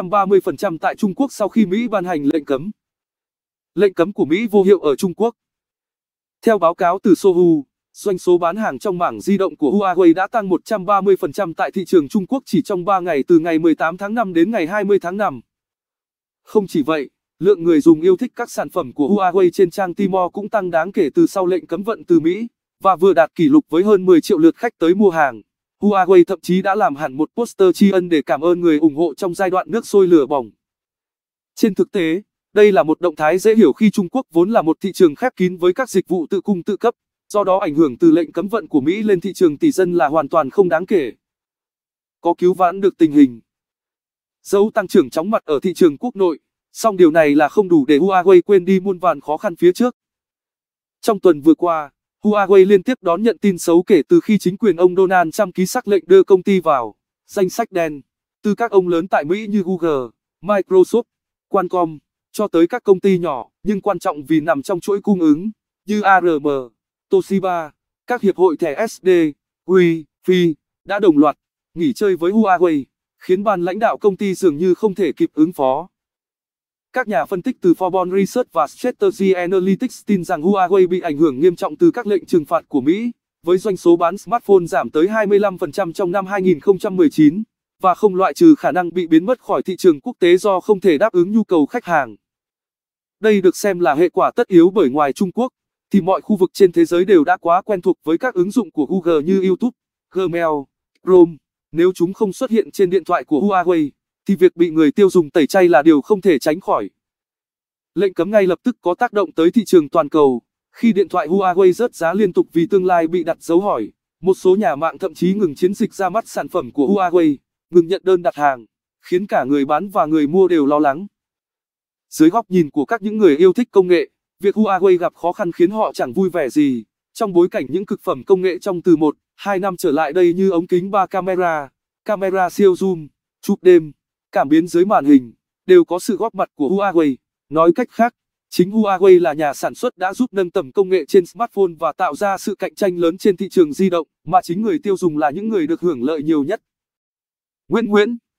tăng 30% tại Trung Quốc sau khi Mỹ ban hành lệnh cấm. Lệnh cấm của Mỹ vô hiệu ở Trung Quốc. Theo báo cáo từ Sohu, doanh số bán hàng trong mảng di động của Huawei đã tăng 130% tại thị trường Trung Quốc chỉ trong 3 ngày từ ngày 18 tháng 5 đến ngày 20 tháng 5. Không chỉ vậy, lượng người dùng yêu thích các sản phẩm của Huawei trên trang Tmall cũng tăng đáng kể từ sau lệnh cấm vận từ Mỹ và vừa đạt kỷ lục với hơn 10 triệu lượt khách tới mua hàng. Huawei thậm chí đã làm hẳn một poster tri ân để cảm ơn người ủng hộ trong giai đoạn nước sôi lửa bỏng. Trên thực tế, đây là một động thái dễ hiểu khi Trung Quốc vốn là một thị trường khép kín với các dịch vụ tự cung tự cấp, do đó ảnh hưởng từ lệnh cấm vận của Mỹ lên thị trường tỷ dân là hoàn toàn không đáng kể. Có cứu vãn được tình hình. Dấu tăng trưởng chóng mặt ở thị trường quốc nội, song điều này là không đủ để Huawei quên đi muôn vàn khó khăn phía trước. Trong tuần vừa qua, Huawei liên tiếp đón nhận tin xấu kể từ khi chính quyền ông Donald Trump ký sắc lệnh đưa công ty vào danh sách đen từ các ông lớn tại Mỹ như Google, Microsoft, Qualcomm cho tới các công ty nhỏ nhưng quan trọng vì nằm trong chuỗi cung ứng như ARM, Toshiba, các hiệp hội thẻ SD, Huy, Phi đã đồng loạt nghỉ chơi với Huawei, khiến ban lãnh đạo công ty dường như không thể kịp ứng phó. Các nhà phân tích từ Forbon Research và Strategy Analytics tin rằng Huawei bị ảnh hưởng nghiêm trọng từ các lệnh trừng phạt của Mỹ, với doanh số bán smartphone giảm tới 25% trong năm 2019, và không loại trừ khả năng bị biến mất khỏi thị trường quốc tế do không thể đáp ứng nhu cầu khách hàng. Đây được xem là hệ quả tất yếu bởi ngoài Trung Quốc, thì mọi khu vực trên thế giới đều đã quá quen thuộc với các ứng dụng của Google như YouTube, Gmail, Chrome, nếu chúng không xuất hiện trên điện thoại của Huawei thì việc bị người tiêu dùng tẩy chay là điều không thể tránh khỏi. Lệnh cấm ngay lập tức có tác động tới thị trường toàn cầu, khi điện thoại Huawei rớt giá liên tục vì tương lai bị đặt dấu hỏi, một số nhà mạng thậm chí ngừng chiến dịch ra mắt sản phẩm của Huawei, ngừng nhận đơn đặt hàng, khiến cả người bán và người mua đều lo lắng. Dưới góc nhìn của các những người yêu thích công nghệ, việc Huawei gặp khó khăn khiến họ chẳng vui vẻ gì, trong bối cảnh những cực phẩm công nghệ trong từ 1, 2 năm trở lại đây như ống kính 3 camera, camera siêu zoom, chụp đêm, cảm biến dưới màn hình, đều có sự góp mặt của Huawei. Nói cách khác, chính Huawei là nhà sản xuất đã giúp nâng tầm công nghệ trên smartphone và tạo ra sự cạnh tranh lớn trên thị trường di động, mà chính người tiêu dùng là những người được hưởng lợi nhiều nhất. Nguyễn Nguyễn